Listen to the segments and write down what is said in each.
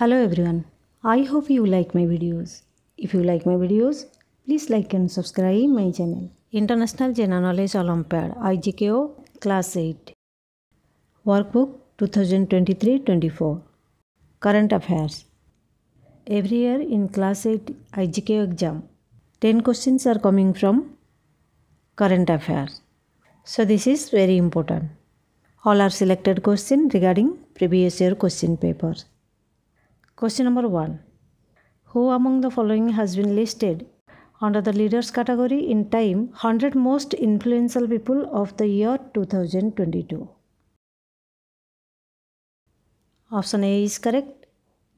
Hello everyone, I hope you like my videos. If you like my videos, please like and subscribe my channel. International General Knowledge Olympiad IGKO Class 8 Workbook 2023-24 Current Affairs Every year in Class 8 IGKO exam, 10 questions are coming from current affairs. So this is very important. All are selected question regarding previous year question papers. Question number 1. Who among the following has been listed under the leaders category in Time 100 most influential people of the year 2022? Option A is correct.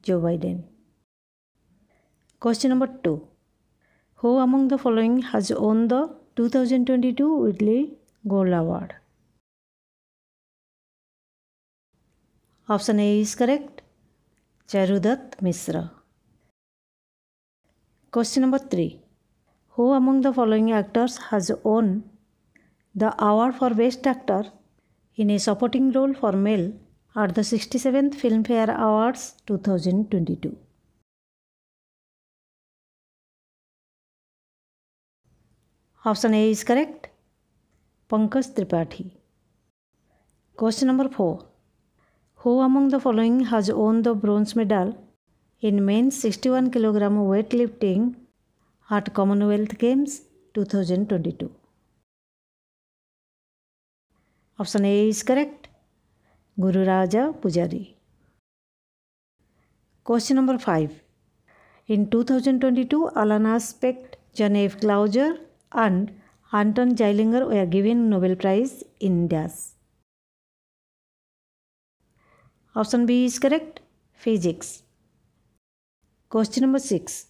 Joe Biden. Question number 2. Who among the following has won the 2022 Whitley Gold Award? Option A is correct. Charudhat Misra. Question number 3. Who among the following actors has won the award for Best Actor in a supporting role for male at the 67th Filmfare Awards 2022? Option A is correct. Pankaj Tripathi. Question number 4 who among the following has won the bronze medal in men's 61 kg weightlifting at Commonwealth Games 2022? Option A is correct. Guru Raja Pujari. Question number 5. In 2022, Alana Specht, Genevieve Clauser, and Anton Zeilinger were given Nobel Prize in India's. Option B is correct. Physics. Question number 6.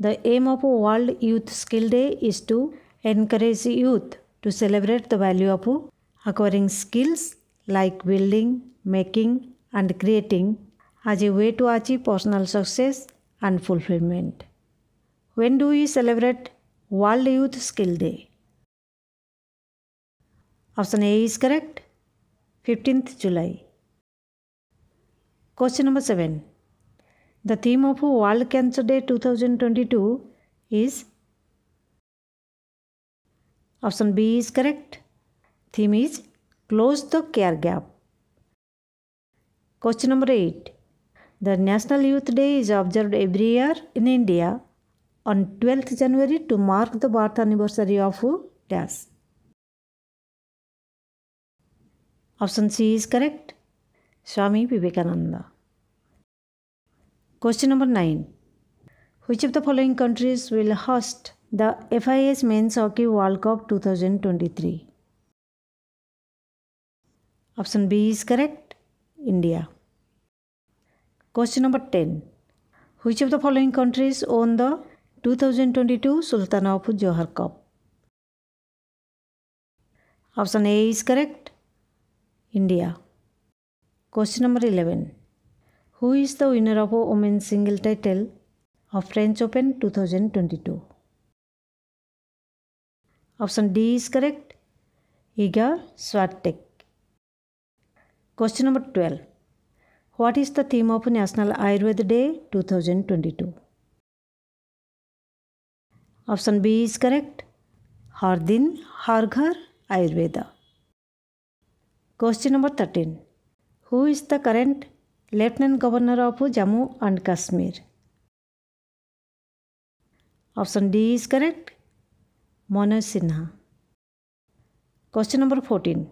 The aim of World Youth Skill Day is to encourage youth to celebrate the value of acquiring skills like building, making and creating as a way to achieve personal success and fulfillment. When do we celebrate World Youth Skill Day? Option A is correct. 15th July. Question number 7. The theme of World Cancer Day 2022 is Option B is correct. Theme is Close the Care Gap. Question number 8. The National Youth Day is observed every year in India on 12th January to mark the birth anniversary of DAS. Option C is correct. Swami Vivekananda. Question number 9. Which of the following countries will host the FIS Men's Hockey World Cup 2023? Option B is correct. India. Question number 10. Which of the following countries own the 2022 Sultan of Johar Cup? Option A is correct. India. Question number 11. Who is the winner of a women's single title of French Open 2022? Option D is correct. Iga Swiatek. Question number 12. What is the theme of National Ayurveda Day 2022? Option B is correct. Har din, har ghar, Ayurveda. Question number 13. Who is the current Lieutenant Governor of Jammu and Kashmir. Option D is correct. Manoj Sinha. Question number 14.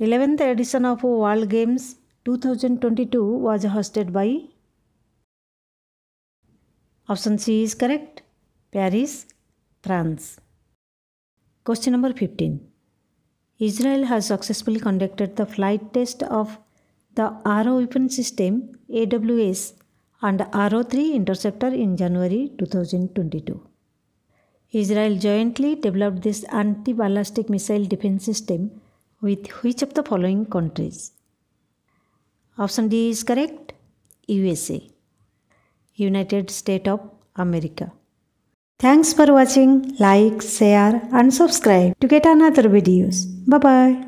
11th edition of World Games 2022 was hosted by Option C is correct. Paris, France. Question number 15. Israel has successfully conducted the flight test of the ro Weapon System AWS and ro 3 interceptor in January 2022. Israel jointly developed this anti ballistic missile defense system with which of the following countries? Option D is correct USA, United States of America. Thanks for watching, like, share, and subscribe to get another videos. Bye bye.